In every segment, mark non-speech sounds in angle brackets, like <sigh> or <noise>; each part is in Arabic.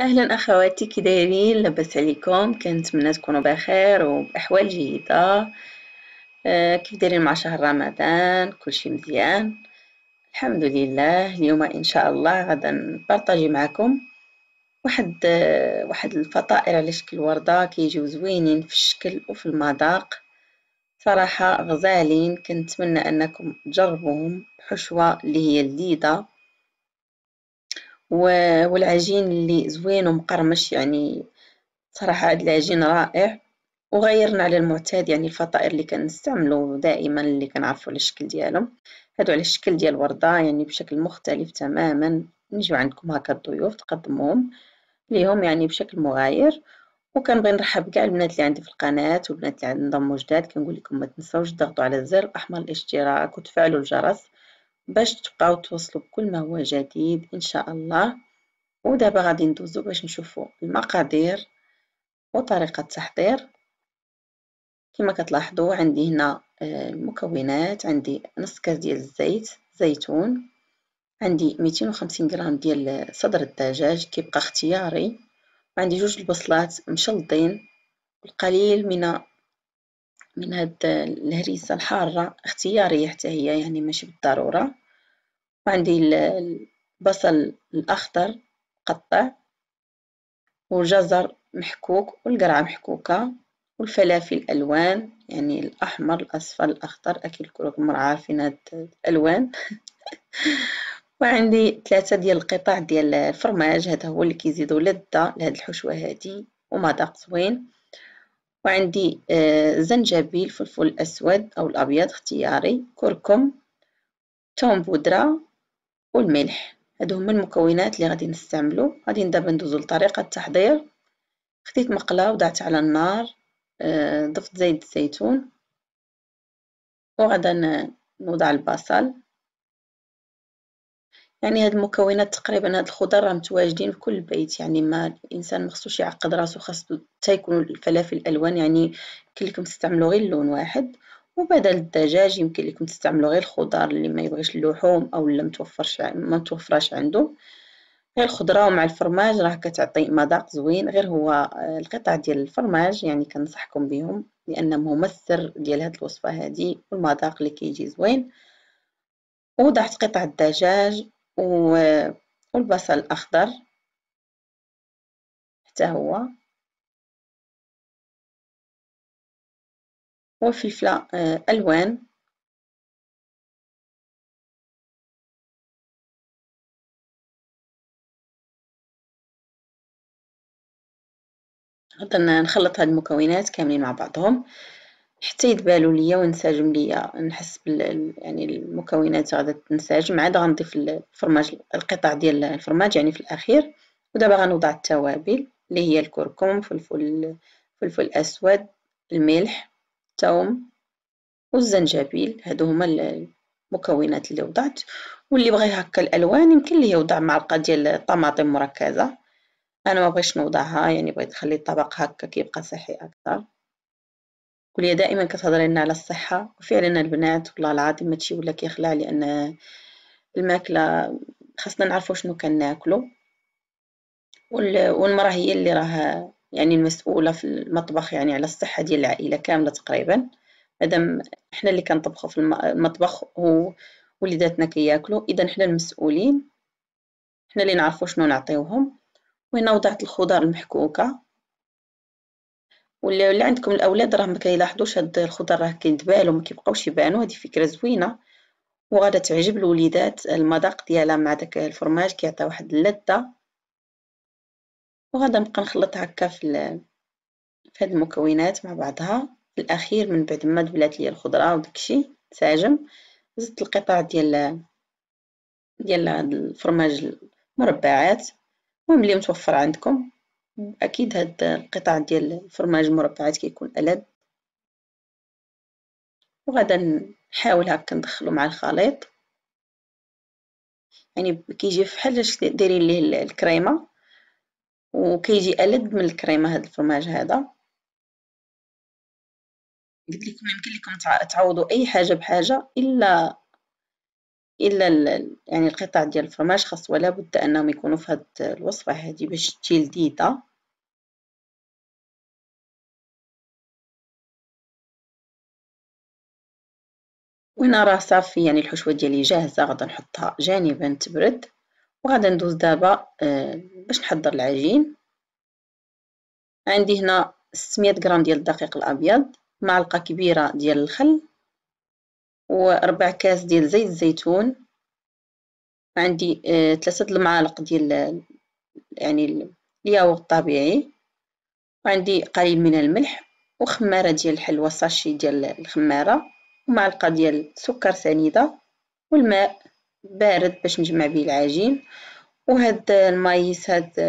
اهلا اخواتي كي دايرين لاباس عليكم كنتمنى تكونوا بخير وباحوال جيده آه كيف دايرين مع شهر رمضان كلشي مزيان الحمد لله اليوم ان شاء الله غدا نبارطاجي معكم واحد آه واحد الفطائر على شكل ورده كيجيو زوينين في الشكل وفي المذاق صراحه غزالين كنتمنى انكم تجربوهم بحشوه اللي هي لذيذه والعجين اللي زوين ومقرمش يعني صراحة هاد العجين رائع وغيرنا على المعتاد يعني الفطائر اللي كنستعملو دائما اللي كنعرفو على الشكل ديالهم هادو على الشكل ديال الوردة يعني بشكل مختلف تماما نجيو عندكم هكا الضيوف تقدموهم ليهم يعني بشكل مغاير وكنبغي نرحب كاع البنات اللي عندي في القناه والبنات اللي عندهم جداد كنقول لكم ما تنسوش تضغطوا على زر الاحمر الاشتراك وتفعلوا الجرس باش تبقاو توصلوا بكل ما هو جديد ان شاء الله ودابا غادي ندوزو باش نشوفو المقادير وطريقة التحضير كما كتلاحظوا عندي هنا آه، المكونات عندي نص كاس ديال الزيت زيتون عندي 250 غرام ديال صدر الدجاج كيبقى اختياري وعندي جوج البصلات مشلطين القليل من من هاد الهريسة الحارة اختيارية حتى هي يعني ماشي بالضرورة وعندي البصل الأخضر مقطع والجزر محكوك والقرعة محكوكة والفلافل الالوان يعني الأحمر الأصفر الأخضر أكيد كلكم عارفين هاد الألوان <laughs> وعندي ثلاثة ديال القطع ديال الفرماج هذا هو اللي كيزيدو لذة لهاد الحشوة هادي ومذاق زوين وعندي آه، زنجبيل فلفل أسود أو الأبيض اختياري كركم توم بودرة والملح هادو هما المكونات اللي غادي نستعملو غادي دابا ندوزو لطريقة التحضير خديت مقلة وضعت على النار آه، ضفت زيت الزيتون وغادا نوضع البصل يعني هاد المكونات تقريبا هاد الخضر راه متواجدين في كل بيت يعني ما الانسان مخصوش يعقد راسو خاص حتى يكونوا الفلافل الالوان يعني يمكن لكم تستعملوا غير لون واحد وبدل الدجاج يمكن لكم تستعملوا غير الخضار اللي ما يبغيش اللحوم او اللي متوفرش ما متوفراش عنده غير الخضره ومع الفرماج راه كتعطي مذاق زوين غير هو آه، القطع ديال الفرماج يعني كنصحكم بهم لانهم هما السر ديال هاد الوصفه هادي والمذاق اللي كيجي زوين وضعت قطع الدجاج والبصل الأخضر حتى هو وفلفلة آه، ألوان غدا نخلط هاد المكونات كاملين مع بعضهم حتى يتبالوا ليا وينسجم ليا نحس بال يعني المكونات غادا تنسجم عاد غنضيف الفرماج القطع ديال الفرماج يعني في الاخير ودابا غنوضع التوابل اللي هي الكركم فلفل فلفل اسود الملح الثوم والزنجبيل هادو هما المكونات اللي وضعت واللي بغى هكا الالوان يمكن ليه يوضع معلقه ديال الطماطم مركزه انا ما بغيتش نوضعها يعني بغيت نخلي الطبق هكا كيبقى صحي اكثر الكلية دائما كتهضر لنا على الصحة وفعلا البنات والله العظيم هادشي ولا كيخلع لأن الماكلة خاصنا نعرفو شنو كناكلو والمرأة هي اللي راها يعني المسؤولة في المطبخ يعني على الصحة ديال العائلة كاملة تقريبا مادام حنا اللي كنطبخو في المطبخ ووليداتنا كياكلو اذا حنا المسؤولين حنا اللي نعرفو شنو نعطيوهم وهنا وضعت الخضار المحكوكه ولا عندكم الاولاد راه ما كيلاحظوش هاد الخضر راه كيدبالو ما كيبقاوش يبانو هذه فكره زوينه وغادا تعجب الوليدات المذاق ديالها مع داك الفرماج كيعطي واحد اللذه وغادا نبقى نخلط هكا في في هاد المكونات مع بعضها في الاخير من بعد ما دبلات لي الخضره وداكشي ساجم زدت القطع ديال ديال الفرماج مربعات المهم اللي متوفر عندكم اكيد هاد القطع ديال الفرماج مربعات كيكون الد وغادا نحاول هكا ندخلو مع الخليط يعني كيجي فحال دايرين ليه الكريمه وكيجي الد من الكريمه هاد الفرماج هذا قلت لكم يمكن لكم تعوضوا اي حاجه بحاجه الا الا يعني القطع ديال الفرماج خاص ولا بد انهم يكونوا في هاد الوصفه هذه باش تجي لذيذه راه صافي يعني الحشوة ديالي جاهزة غادا نحطها جانبا تبرد وغادي ندوز دابا آه، باش نحضر العجين عندي هنا 600 غرام ديال الدقيق الابيض معلقه كبيره ديال الخل وربع كاس ديال زيت الزيتون عندي آه، ثلاثه المعالق ديال يعني الياغورت الطبيعي وعندي قليل من الملح وخماره ديال الحلوى ساشي ديال الخماره ومعلقة ديال سكر سنيدة والماء بارد باش نجمع به العجين وهاد المايس هاد,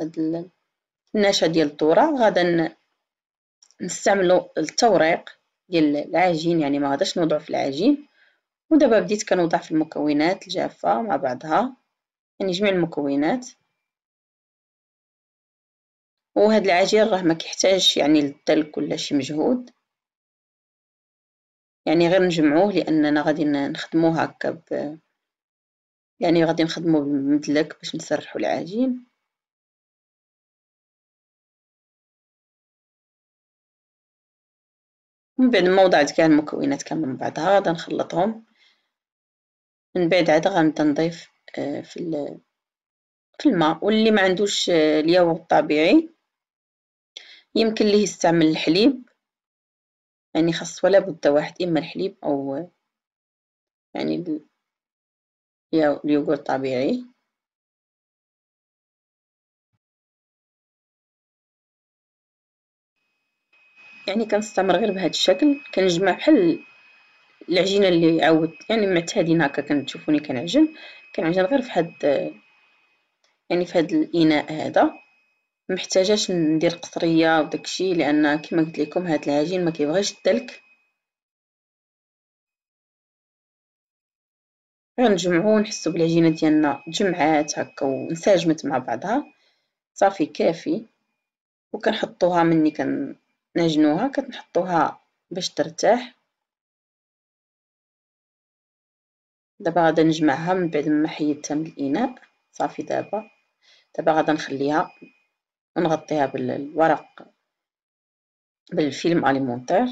هاد النشا ديال الذرة غادا نستعملو التوريق ديال العجين يعني ما غاداش نوضعو في العجين ودابا بديت كنوضع في المكونات الجافة مع بعضها يعني جميع المكونات وهاد العجين راه ما كيحتاجش يعني للدلك ولا شي مجهود يعني غير نجمعوه لأننا غادي نخدموه هكا ب يعني غادي نخدمو بالمدلك باش نسرحو العجين من بعد ما وضعت كاع المكونات كامل من بعضها غادي نخلطهم من بعد عاد غنبدا نضيف آه، في في الماء واللي ما عندوش آه، الياغورت الطبيعي يمكن ليه يستعمل الحليب يعني خاص ولا بد واحد إما الحليب أو يعني اليوغور طبيعي يعني كنستمر غير بهذا الشكل كنجمع بحال العجينه اللي عاودت يعني معتادين هكا كتشوفوني كنعجن كنعجن غير في هاد يعني في هذا الاناء هذا محتاجاش ندير قصريه وداكشي لان كما قلت لكم هاد العجين ما كيبغيش الدلك غنجمعو ونحسو بالعجينه ديالنا جمعات هكا وانسجمت مع بعضها صافي كافي وكنحطوها مني كنعجنوها كنحطوها باش ترتاح دابا غادا نجمعها من بعد ما حيدتها من الاناء صافي دابا دابا غادا نخليها نغطيها بالورق بالفيلم اليمونتير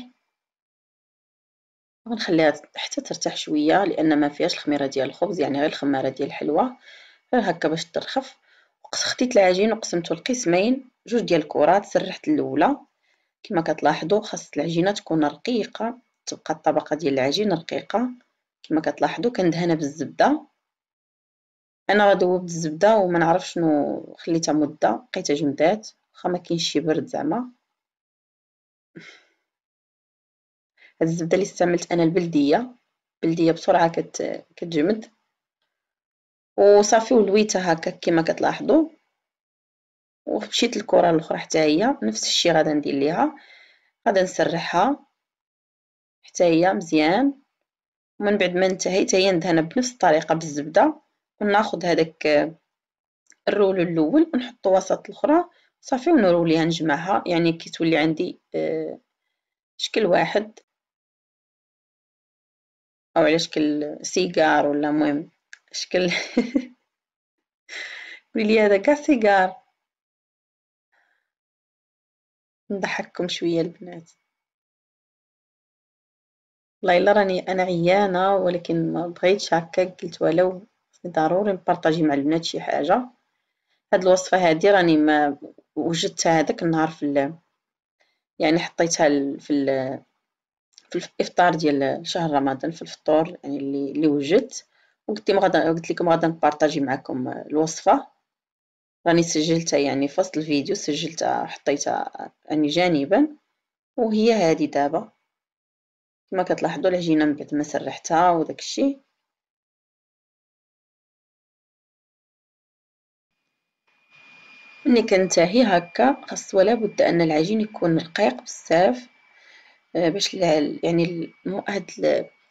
ونخليها حتى ترتاح شويه لان ما فيهاش الخميره ديال الخبز يعني غير الخماره ديال الحلوه غير هكا باش ترخف خديت العجين وقسمته لقسمين جوج ديال الكرات سرحت الاولى كما كتلاحظوا خاص العجينه تكون رقيقه تبقى الطبقه ديال العجين رقيقه كما كتلاحظوا كندهنها بالزبده انا غدوبت الزبده وما نعرف شنو خليتها مده بقيتها جمدات واخا ما كاينش شي برد زعما هاد الزبده اللي استعملت انا البلديه البلديه بسرعه كت... كتجمد وصافي ولويتها هكا كما كتلاحظوا ومشيت الكره الاخرى حتى هي نفس الشيء غادي ندير ليها غادي نسرحها حتى هي مزيان ومن بعد ما انتهيت هي ندهنها بنفس الطريقه بالزبده وناخذ هذاك آه، الرول الاول ونحطو وسط الاخرى صافي ونروليها نجمعها يعني كي تولي عندي آه، شكل واحد او على شكل سيجار ولا مهم شكل <laughs> ولي هذا كاع سيجار نضحككم شويه البنات والله الا راني انا عيانه ولكن ما بغيتش هكا قلت ولو ضروري نبارطاجي مع البنات شي حاجه هاد الوصفه هادي راني ما وجدتها هذاك النهار في يعني حطيتها في ال... في الافطار ديال شهر رمضان في الفطور يعني اللي اللي وجدت وقلت لكم غدا قلت لكم غدا نبارطاجي معكم الوصفه راني سجلتها يعني في وسط الفيديو سجلتها حطيتها يعني جانبا وهي هذه دابا كما كتلاحظوا العجينه من بعد ما سرحتها وداكشي ملي كنتهي هكا خاص ولا بد ان العجين يكون رقيق بزاف آه، باش يعني هاد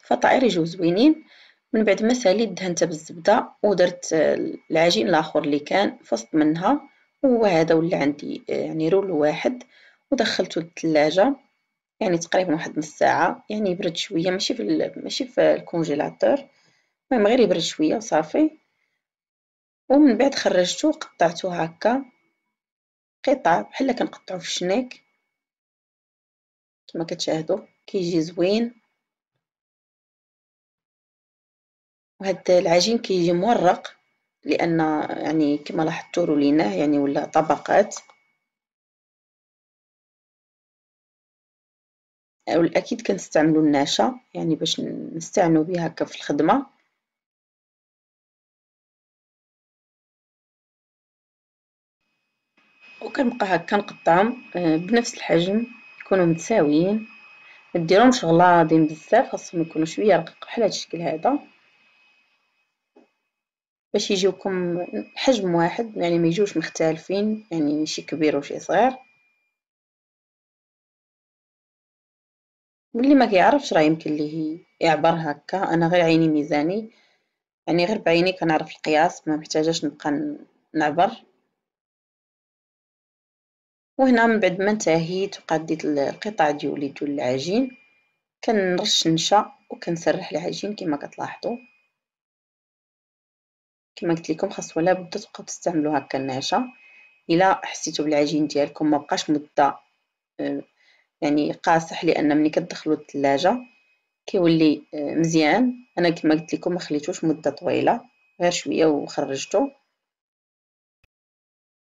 الفطائر يجيو زوينين من بعد ما ساليت دهنتها بالزبده ودرت آه، العجين الاخر اللي كان فصت منها وهذا ولا عندي آه، يعني رول واحد ودخلته للثلاجه يعني تقريبا واحد نص ساعه يعني يبرد شويه ماشي في ماشي في الكونجيلاتور المهم غير يبرد شويه وصافي ومن بعد خرجته قطعته هكا قطع بحال كنقطعو في الشناك كما كتشاهدوا كيجي زوين وهاد العجين كيجي مورق لان يعني كما لاحظتوا ليناه يعني ولا طبقات والاكيد كنستعملوا النشا يعني باش نستعنوا بها هكا في الخدمه وكنبقى هكا نقطعهم آه، بنفس الحجم يكونوا متساويين ما ديرهمش غلاضين بزاف خاصهم يكونوا شويه رقيق بحال هذا الشكل هذا باش يجيوكم حجم واحد يعني ما يجوش مختلفين يعني شي كبير وشي صغير واللي ما كيعرفش راه يمكن ليه يعبر هكا انا غير عيني ميزاني يعني غير بعيني كنعرف القياس ما محتاجاش نبقى نعبر وهنا من بعد ما انتهيت وقديت القطع ديولي ديال العجين كنرش نشا وكنسرح العجين كما كتلاحظوا كما قلت لكم خاصو لا بد تبقاو تستعملوا هكا النعشه الا حسيتوا بالعجين ديالكم ما بقاش مده آه، يعني قاصح لان ملي كتدخلوا الثلاجه كيولي آه، مزيان انا كما قلت لكم ما خليتوش مده طويله غير شويه وخرجته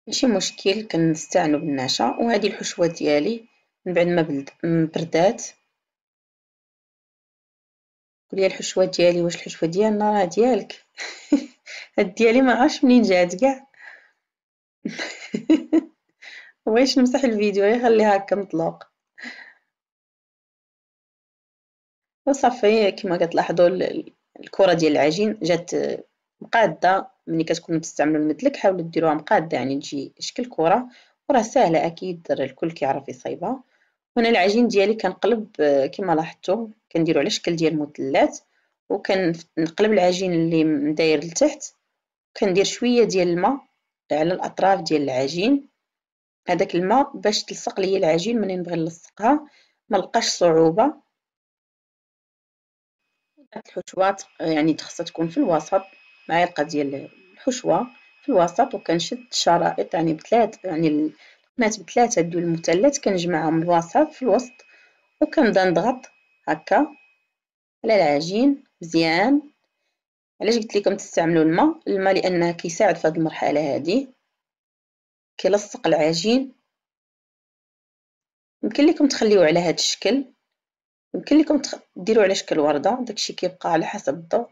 ماشي مشكل كنستعنو بالنعشة وهذه الحشوة ديالي من بعد ما بردات قولي الحشوة ديالي واش الحشوة ديالنا راه ديالك <laughs> هاد ديالي ما عرفش منين جات كاع <laughs> واش نمسح الفيديو غير خليها هكا مطلوق وصافي كما كتلاحظوا الكره ديال العجين جات مقاده ملي كتكونوا تستعملوا المدلك حاولوا ديروها مقاده يعني تجي شكل كره وراه سهله اكيد الكل كيعرف يصايبها هنا العجين ديالي كنقلب آه، كما لاحظتوا كنديروا على شكل ديال المثلث وكنقلب العجين اللي داير لتحت كندير شويه ديال الماء على الاطراف ديال العجين هذاك الماء باش تلصق ليا العجين ملي نبغي نلصقها ما لقاش صعوبه الحشوات آه، يعني خاصها تكون في الوسط معلقه ديال حشوة في الوسط وكنشد الشرائط يعني بثلاث يعني القنات بثلاثة ديال المثلث كنجمعهم من الوسط في الوسط وكنبدا نضغط هكا على العجين مزيان علاش قلت لكم تستعملوا الماء الماء لانه كيساعد في هذه المرحله هذه كيلصق العجين يمكن لكم تخليوه على هذا الشكل يمكن لكم تديروا على شكل ورده داكشي كيبقى على حسب الذوق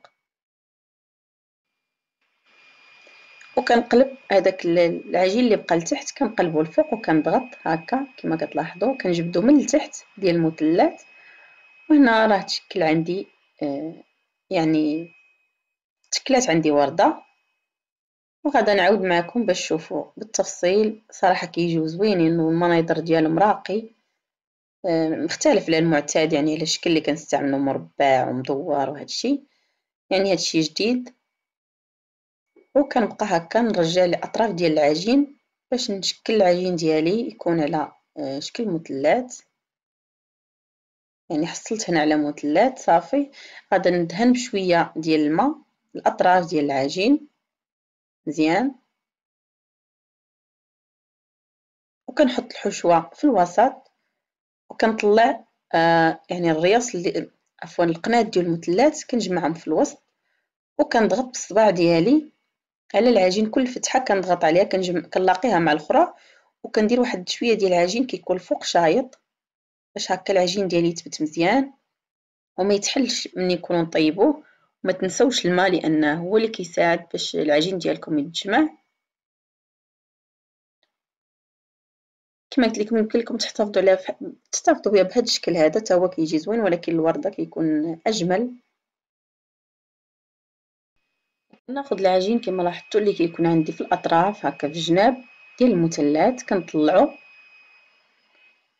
وكنقلب هذاك العجين اللي بقى لتحت كنقلبو الفوق وكنضغط هكا كما كتلاحظوا كنجبدو من التحت ديال المثلث وهنا راه تشكل عندي آه يعني تشكلات عندي ورده وغادا نعاود معكم باش تشوفوا بالتفصيل صراحه كيجيو زوينين والمنايضر ديالهم راقي آه مختلف على المعتاد يعني على الشكل اللي كنستعملو مربع ومدور وهادشي يعني هادشي جديد وكنبقى هكا نرجع الاطراف ديال العجين باش نشكل العجين ديالي يكون على آه، شكل مثلث يعني حصلت هنا على مثلث صافي غادي ندهن بشويه ديال الماء الاطراف ديال العجين مزيان وكنحط الحشوه في الوسط وكنطلع آه يعني الرياس اللي عفوا القناه ديال المثلث كنجمعهم في الوسط وكنضغط بالصباع ديالي على العجين كل فتحه كنضغط عليها كنجمع كنلاقيها مع الاخرى وكندير واحد شويه ديال العجين كيكون فوق شايط باش هكا العجين ديالي يثبت مزيان وما يتحلش ملي يكونوا نطيبوه وما تنسوش الماء لانه هو اللي كيساعد باش العجين ديالكم يتجمع كما قلت لكم يمكن لكم تحتفظوا عليها تحتفظوا بها بهذا الشكل هذا حتى هو كيجي زوين ولكن الورده كيكون اجمل ناخذ العجين كما لاحظتوا اللي كيكون عندي في الاطراف هكا في الجناب ديال المثلث كنطلعو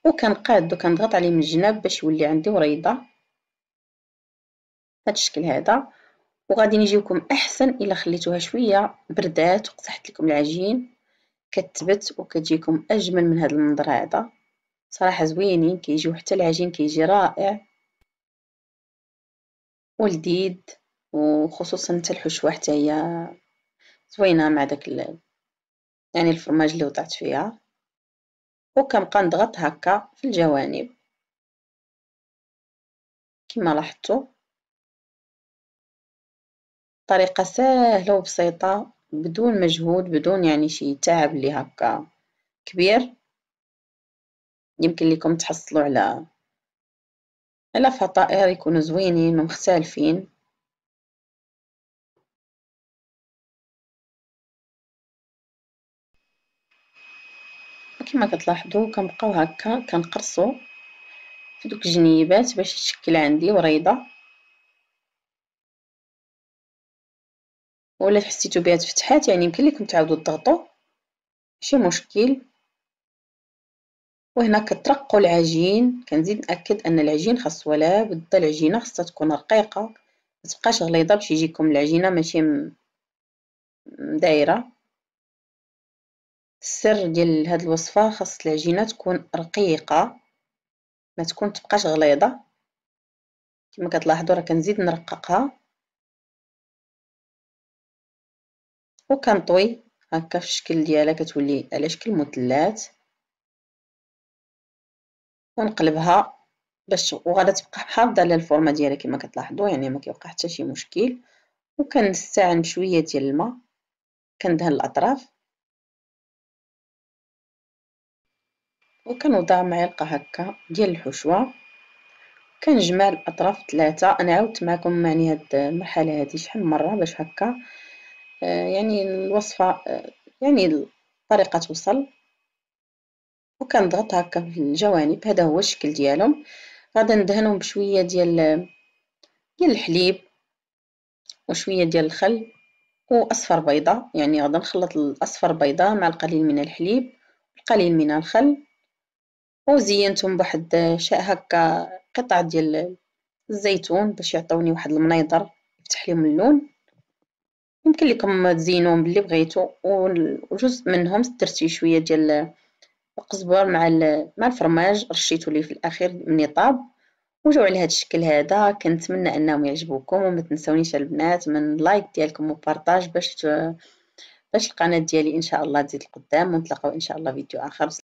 وكنقادو كنضغط عليه من الجناب باش يولي عندي وريضه بهذا الشكل هذا وغادي يجيكم احسن الا خليتوها شويه بردات وقصحت لكم العجين كتبت وكتجيكم اجمل من هذا المنظر هذا صراحه زوينين كيجيو حتى العجين كيجي رائع ولذيذ وخصوصا حتى الحشوة حتى هي زوينة مع داك ال... يعني الفرماج اللي وضعت فيها وكنبقى نضغط هكا في الجوانب كما لاحظتوا طريقة سهلة وبسيطة بدون مجهود بدون يعني شي تعب اللي هكا كبير يمكن لكم تحصلوا على على فطائر يكونوا زوينين ومختلفين كما كتلاحظوا كنبقاو هكا كنقرصوا في دوك الجنيبات باش يتشكل عندي وريضه ولا حسيتو بها تفتحات يعني يمكن لكم تعاودوا تضغطوا ماشي مشكل وهنا كترقوا العجين كنزيد ناكد ان العجين خاص ولا بد العجينه خاصها تكون رقيقه ما تبقاش غليظه باش يجيكم العجينه ماشي دايره السر ديال هاد الوصفه خاص العجينه تكون رقيقه ما تكون تبقاش غليظه كما كتلاحظوا راه كنزيد نرققها وكنطوي هكا في الشكل ديالها كتولي على شكل مثلث ونقلبها باش وغادا تبقى محافظه على الفورمه ديالها كما كتلاحظوا يعني ما كيوقع حتى شي مشكل وكنستعن شويه ديال الماء كندهن الاطراف وكنوضع معلقة هكا ديال الحشوة كنجمع الاطراف ثلاثة انا عاودت معكم يعني هاد المرحلة هادي شحال من مرة باش هكا آه، يعني الوصفة آه، يعني الطريقة توصل وكنضغط هكا في الجوانب هذا هو الشكل ديالهم غادي ندهنهم بشوية ديال ديال الحليب وشوية ديال الخل واصفر بيضة يعني غادي نخلط الاصفر بيضة مع القليل من الحليب القليل من الخل وزينتهم بواحد شاء هكا قطع ديال الزيتون باش يعطوني واحد المنيضر يفتح لهم اللون يمكن لكم تزينوهم باللي بغيتو وجزء منهم درت فيه شويه ديال القزبر مع مع الفرماج رشيتو ليه في الاخير ملي طاب وجاو على هذا الشكل هذا كنتمنى انهم يعجبوكم وما تنسونيش البنات من لايك ديالكم وبارطاج باش باش القناه ديالي ان شاء الله تزيد القدام ونتلاقاو ان شاء الله فيديو اخر